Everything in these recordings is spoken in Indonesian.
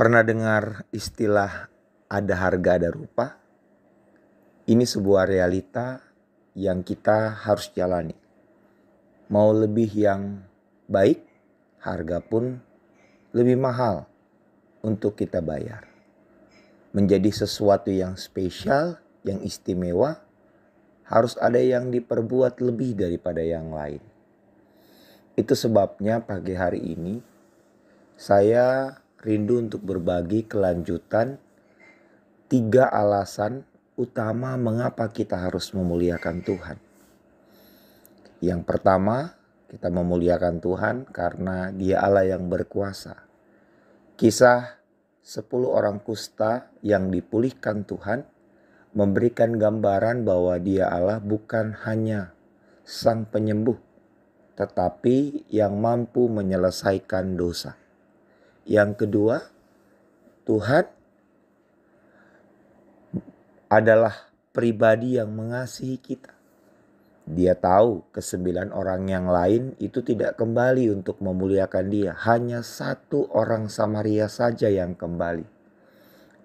Pernah dengar istilah ada harga ada rupa? Ini sebuah realita yang kita harus jalani. Mau lebih yang baik, harga pun lebih mahal untuk kita bayar. Menjadi sesuatu yang spesial, yang istimewa, harus ada yang diperbuat lebih daripada yang lain. Itu sebabnya pagi hari ini saya rindu untuk berbagi kelanjutan tiga alasan utama mengapa kita harus memuliakan Tuhan. Yang pertama, kita memuliakan Tuhan karena Dia Allah yang berkuasa. Kisah 10 orang kusta yang dipulihkan Tuhan memberikan gambaran bahwa Dia Allah bukan hanya Sang Penyembuh, tetapi yang mampu menyelesaikan dosa. Yang kedua, Tuhan adalah pribadi yang mengasihi kita. Dia tahu kesembilan orang yang lain itu tidak kembali untuk memuliakan dia. Hanya satu orang Samaria saja yang kembali.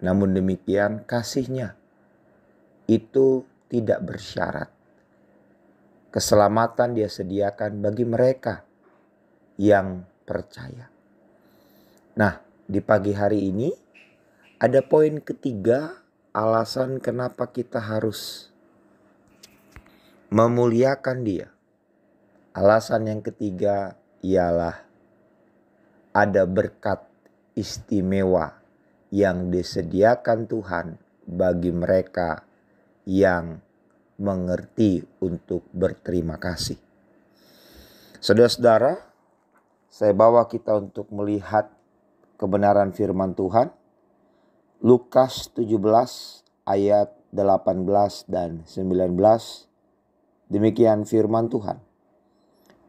Namun demikian kasihnya itu tidak bersyarat. Keselamatan dia sediakan bagi mereka yang percaya. Nah, di pagi hari ini ada poin ketiga alasan kenapa kita harus memuliakan dia. Alasan yang ketiga ialah ada berkat istimewa yang disediakan Tuhan bagi mereka yang mengerti untuk berterima kasih. Saudara-saudara, saya bawa kita untuk melihat kebenaran firman Tuhan. Lukas 17 ayat 18 dan 19. Demikian firman Tuhan.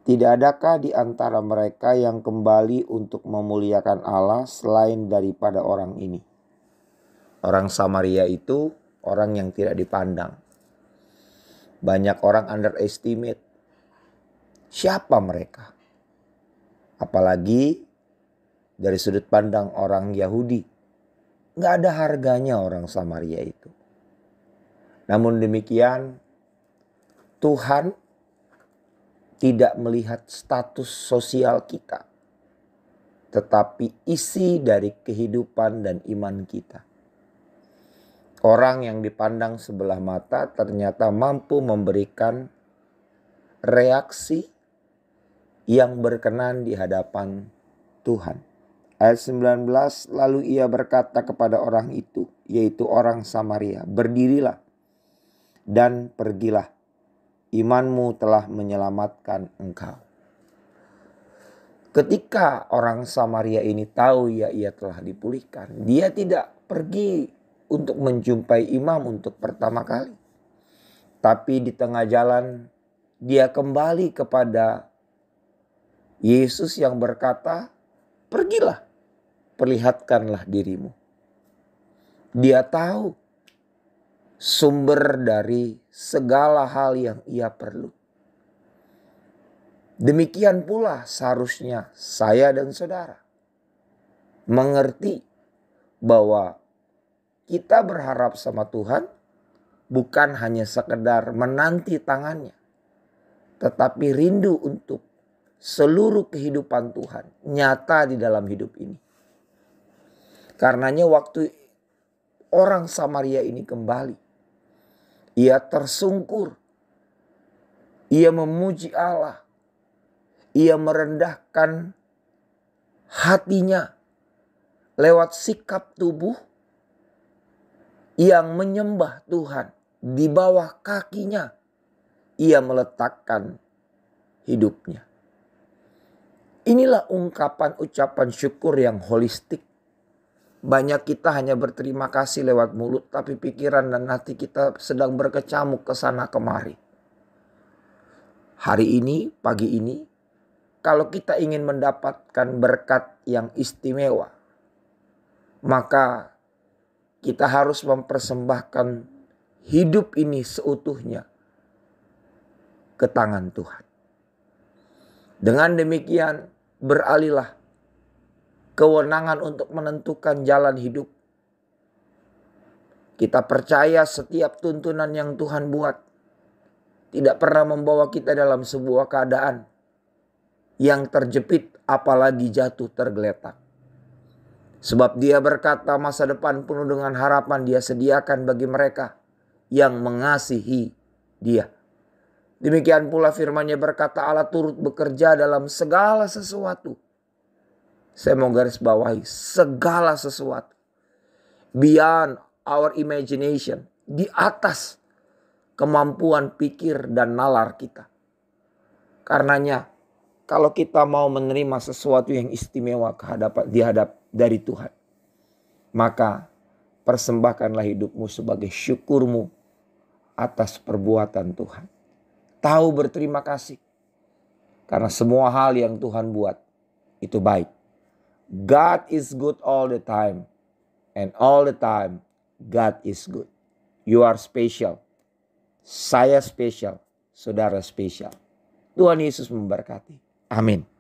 Tidak adakah di antara mereka yang kembali untuk memuliakan Allah selain daripada orang ini? Orang Samaria itu orang yang tidak dipandang. Banyak orang underestimate siapa mereka. Apalagi dari sudut pandang orang Yahudi. Nggak ada harganya orang Samaria itu. Namun demikian, Tuhan tidak melihat status sosial kita, tetapi isi dari kehidupan dan iman kita. Orang yang dipandang sebelah mata ternyata mampu memberikan reaksi yang berkenan di hadapan Tuhan. Ayat 19, lalu ia berkata kepada orang itu, yaitu orang Samaria, berdirilah dan pergilah. Imanmu telah menyelamatkan engkau. Ketika orang Samaria ini tahu ya ia telah dipulihkan, dia tidak pergi untuk menjumpai imam untuk pertama kali. Tapi di tengah jalan dia kembali kepada Yesus yang berkata, "Pergilah perlihatkanlah dirimu. Dia tahu sumber dari segala hal yang ia perlu. Demikian pula seharusnya saya dan saudara mengerti bahwa kita berharap sama Tuhan bukan hanya sekedar menanti tangannya, tetapi rindu untuk seluruh kehidupan Tuhan nyata di dalam hidup ini. Karenanya waktu orang Samaria ini kembali, ia tersungkur. Ia memuji Allah. Ia merendahkan hatinya lewat sikap tubuh yang menyembah Tuhan di bawah kakinya. Ia meletakkan hidupnya. Inilah ungkapan ucapan syukur yang holistik banyak kita hanya berterima kasih lewat mulut, tapi pikiran dan hati kita sedang berkecamuk ke sana kemari. Hari ini, pagi ini, kalau kita ingin mendapatkan berkat yang istimewa, maka kita harus mempersembahkan hidup ini seutuhnya ke tangan Tuhan. Dengan demikian, beralihlah kewenangan untuk menentukan jalan hidup. Kita percaya setiap tuntunan yang Tuhan buat tidak pernah membawa kita dalam sebuah keadaan yang terjepit apalagi jatuh tergeletak. Sebab dia berkata masa depan penuh dengan harapan dia sediakan bagi mereka yang mengasihi dia. Demikian pula Firman-Nya berkata Allah turut bekerja dalam segala sesuatu saya mau garis bawahi segala sesuatu beyond our imagination, di atas kemampuan pikir dan nalar kita. Karenanya, kalau kita mau menerima sesuatu yang istimewa kehadapan dihadap dari Tuhan, maka persembahkanlah hidupmu sebagai syukurmu atas perbuatan Tuhan. Tahu berterima kasih karena semua hal yang Tuhan buat itu baik God is good all the time. And all the time, God is good. You are special. Saya special, Saudara special. Tuhan Yesus memberkati. Amin.